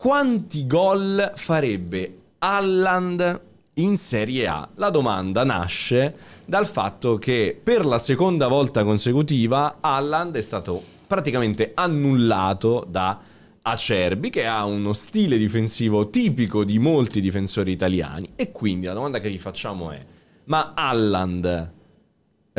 quanti gol farebbe Alland in Serie A? La domanda nasce dal fatto che per la seconda volta consecutiva Alland è stato praticamente annullato da Acerbi che ha uno stile difensivo tipico di molti difensori italiani e quindi la domanda che gli facciamo è ma Alland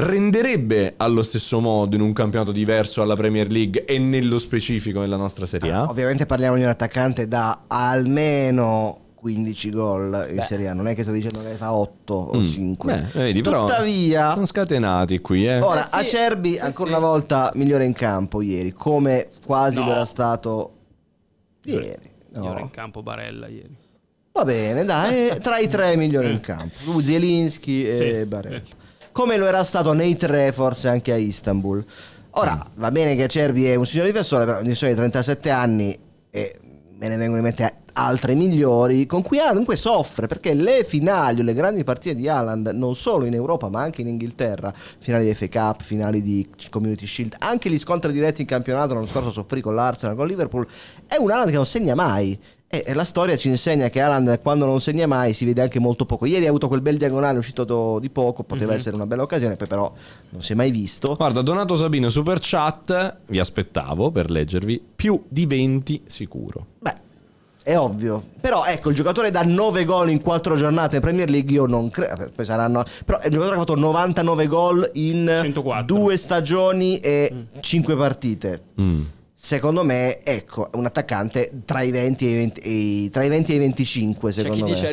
renderebbe allo stesso modo in un campionato diverso alla Premier League e nello specifico nella nostra Serie A? Ah, ovviamente parliamo di un attaccante da almeno 15 gol in Beh. Serie A, non è che sta dicendo che fa 8 mm. o 5. Beh, vedi, Tuttavia, sono scatenati qui. Eh. Ora, eh sì, Acerbi, sì, ancora sì. una volta migliore in campo ieri, come quasi no. lo era stato ieri. No. Migliore in campo Barella ieri. Va bene, dai, tra i tre migliori in eh. campo, Zielinski e Barella come lo era stato nei tre, forse anche a Istanbul. Ora, mm. va bene che Cervi è un signore difensore, però di 37 anni e me ne vengono in mente altre migliori, con cui Haaland comunque soffre, perché le finali o le grandi partite di Haaland, non solo in Europa ma anche in Inghilterra, finali di FA Cup, finali di Community Shield, anche gli scontri diretti in campionato, l'anno scorso soffrì con l'Arsenal, con Liverpool, è un Haaland che non segna mai, e la storia ci insegna che Alan quando non segna mai si vede anche molto poco. Ieri ha avuto quel bel diagonale uscito do, di poco, poteva mm-hmm. essere una bella occasione, poi però non si è mai visto. Guarda, Donato Sabino, super chat, vi aspettavo per leggervi, più di 20 sicuro. Beh, è ovvio. Però ecco, il giocatore da 9 gol in 4 giornate in Premier League, io non credo, poi saranno... Però è il giocatore che ha fatto 99 gol in 104. due stagioni e mm. 5 partite. Mm Secondo me, ecco, un attaccante tra i 20 e i, 20, tra i, 20 e i 25, secondo me. C'è chi dice